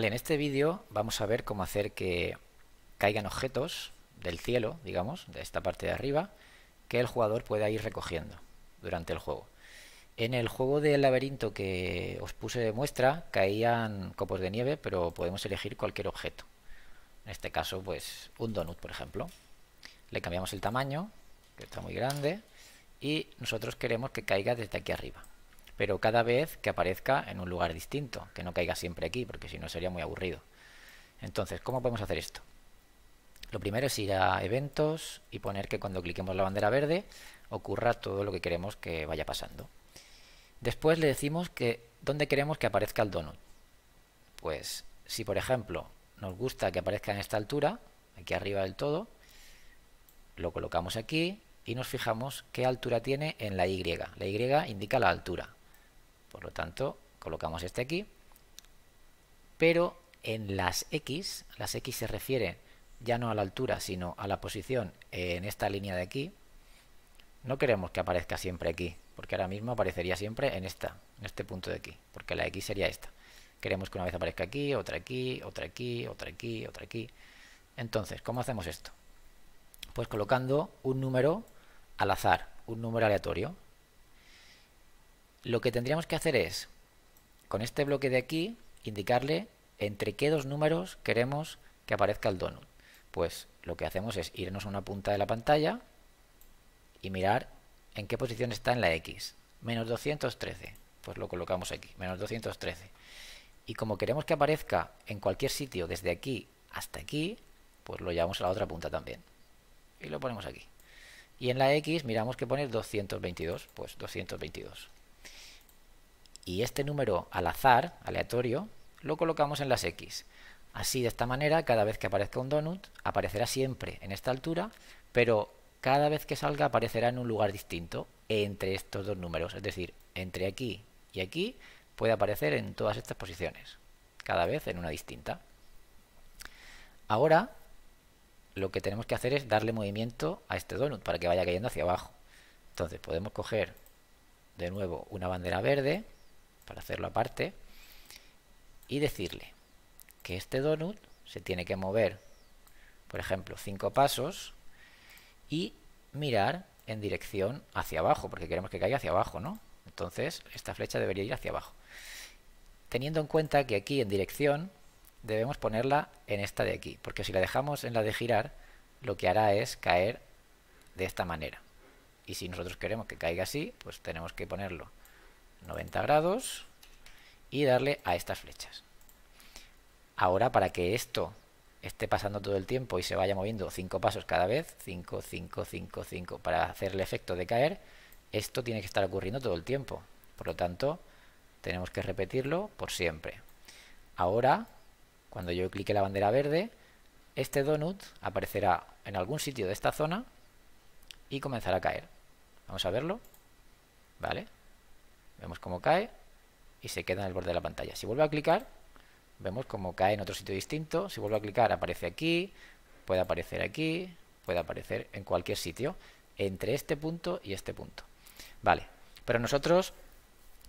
en este vídeo vamos a ver cómo hacer que caigan objetos del cielo, digamos, de esta parte de arriba, que el jugador pueda ir recogiendo durante el juego. En el juego del laberinto que os puse de muestra caían copos de nieve, pero podemos elegir cualquier objeto. En este caso, pues un donut, por ejemplo. Le cambiamos el tamaño, que está muy grande, y nosotros queremos que caiga desde aquí arriba pero cada vez que aparezca en un lugar distinto, que no caiga siempre aquí, porque si no sería muy aburrido. Entonces, ¿cómo podemos hacer esto? Lo primero es ir a eventos y poner que cuando cliquemos la bandera verde ocurra todo lo que queremos que vaya pasando. Después le decimos que dónde queremos que aparezca el donut. Pues si por ejemplo nos gusta que aparezca en esta altura, aquí arriba del todo, lo colocamos aquí y nos fijamos qué altura tiene en la Y. La Y indica la altura. Por lo tanto, colocamos este aquí. Pero en las X, las X se refieren ya no a la altura, sino a la posición en esta línea de aquí. No queremos que aparezca siempre aquí, porque ahora mismo aparecería siempre en esta, en este punto de aquí, porque la X sería esta. Queremos que una vez aparezca aquí, otra aquí, otra aquí, otra aquí, otra aquí. Entonces, ¿cómo hacemos esto? Pues colocando un número al azar, un número aleatorio. Lo que tendríamos que hacer es, con este bloque de aquí, indicarle entre qué dos números queremos que aparezca el donut. Pues lo que hacemos es irnos a una punta de la pantalla y mirar en qué posición está en la X. Menos 213, pues lo colocamos aquí, menos 213. Y como queremos que aparezca en cualquier sitio, desde aquí hasta aquí, pues lo llevamos a la otra punta también. Y lo ponemos aquí. Y en la X miramos que pone 222, pues 222 y este número al azar, aleatorio, lo colocamos en las X. Así, de esta manera, cada vez que aparezca un donut, aparecerá siempre en esta altura, pero cada vez que salga aparecerá en un lugar distinto entre estos dos números. Es decir, entre aquí y aquí puede aparecer en todas estas posiciones, cada vez en una distinta. Ahora, lo que tenemos que hacer es darle movimiento a este donut para que vaya cayendo hacia abajo. Entonces, podemos coger de nuevo una bandera verde para hacerlo aparte, y decirle que este donut se tiene que mover, por ejemplo, cinco pasos y mirar en dirección hacia abajo, porque queremos que caiga hacia abajo, ¿no? Entonces, esta flecha debería ir hacia abajo. Teniendo en cuenta que aquí en dirección debemos ponerla en esta de aquí, porque si la dejamos en la de girar, lo que hará es caer de esta manera. Y si nosotros queremos que caiga así, pues tenemos que ponerlo 90 grados y darle a estas flechas. Ahora para que esto esté pasando todo el tiempo y se vaya moviendo 5 pasos cada vez, 5, 5, 5, 5, para hacer el efecto de caer, esto tiene que estar ocurriendo todo el tiempo. Por lo tanto, tenemos que repetirlo por siempre. Ahora, cuando yo clique la bandera verde, este donut aparecerá en algún sitio de esta zona y comenzará a caer. Vamos a verlo. ¿Vale? Vemos cómo cae y se queda en el borde de la pantalla. Si vuelvo a clicar, vemos cómo cae en otro sitio distinto. Si vuelvo a clicar, aparece aquí, puede aparecer aquí, puede aparecer en cualquier sitio, entre este punto y este punto. Vale, pero nosotros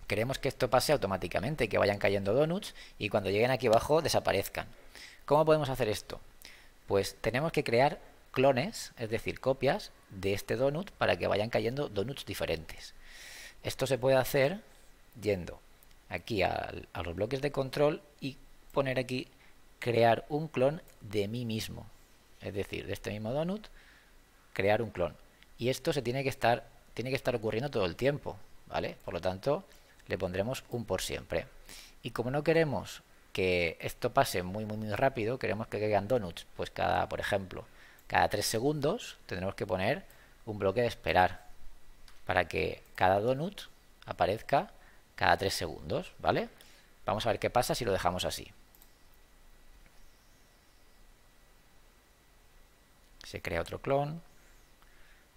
queremos que esto pase automáticamente, que vayan cayendo donuts y cuando lleguen aquí abajo desaparezcan. ¿Cómo podemos hacer esto? Pues tenemos que crear clones, es decir, copias de este donut para que vayan cayendo donuts diferentes. Esto se puede hacer yendo aquí a, los bloques de control y poner aquí crear un clon de mí mismo. Es decir, de este mismo donut, crear un clon. Y esto se tiene que estar, tiene que estar ocurriendo todo el tiempo, ¿vale? Por lo tanto, le pondremos un por siempre. Y como no queremos que esto pase muy muy muy rápido, queremos que caigan donuts, pues cada, por ejemplo, cada tres segundos tendremos que poner un bloque de esperar para que cada donut aparezca cada tres segundos, ¿vale? Vamos a ver qué pasa si lo dejamos así. Se crea otro clon,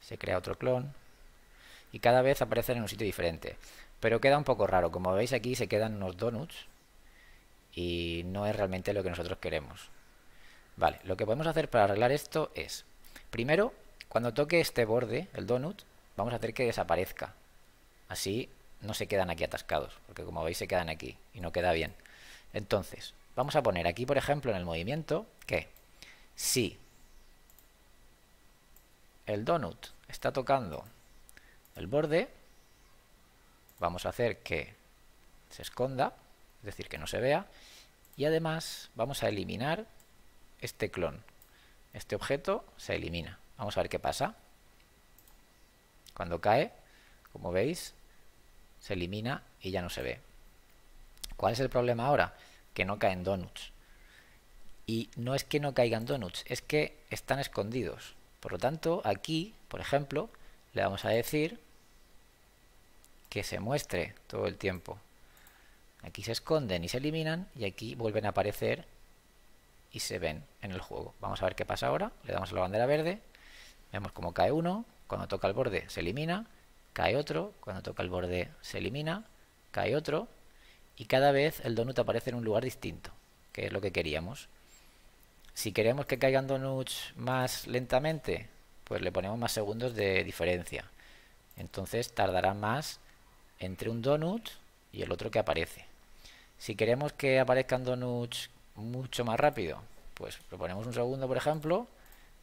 se crea otro clon, y cada vez aparecen en un sitio diferente. Pero queda un poco raro, como veis aquí se quedan unos donuts, y no es realmente lo que nosotros queremos. Vale, lo que podemos hacer para arreglar esto es, primero, cuando toque este borde, el donut, vamos a hacer que desaparezca. Así no se quedan aquí atascados, porque como veis se quedan aquí y no queda bien. Entonces, vamos a poner aquí, por ejemplo, en el movimiento que si el donut está tocando el borde, vamos a hacer que se esconda, es decir, que no se vea, y además vamos a eliminar este clon. Este objeto se elimina. Vamos a ver qué pasa. Cuando cae, como veis, se elimina y ya no se ve. ¿Cuál es el problema ahora? Que no caen donuts. Y no es que no caigan donuts, es que están escondidos. Por lo tanto, aquí, por ejemplo, le vamos a decir que se muestre todo el tiempo. Aquí se esconden y se eliminan y aquí vuelven a aparecer y se ven en el juego. Vamos a ver qué pasa ahora. Le damos a la bandera verde, vemos cómo cae uno, cuando toca el borde se elimina, cae otro, cuando toca el borde se elimina, cae otro, y cada vez el donut aparece en un lugar distinto, que es lo que queríamos. Si queremos que caigan donuts más lentamente, pues le ponemos más segundos de diferencia. Entonces tardará más entre un donut y el otro que aparece. Si queremos que aparezcan donuts mucho más rápido, pues le ponemos un segundo, por ejemplo,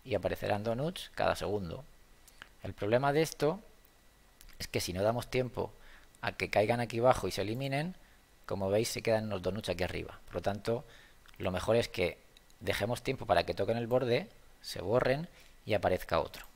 y aparecerán donuts cada segundo. El problema de esto es que si no damos tiempo a que caigan aquí abajo y se eliminen, como veis se quedan los donuts aquí arriba. Por lo tanto, lo mejor es que dejemos tiempo para que toquen el borde, se borren y aparezca otro.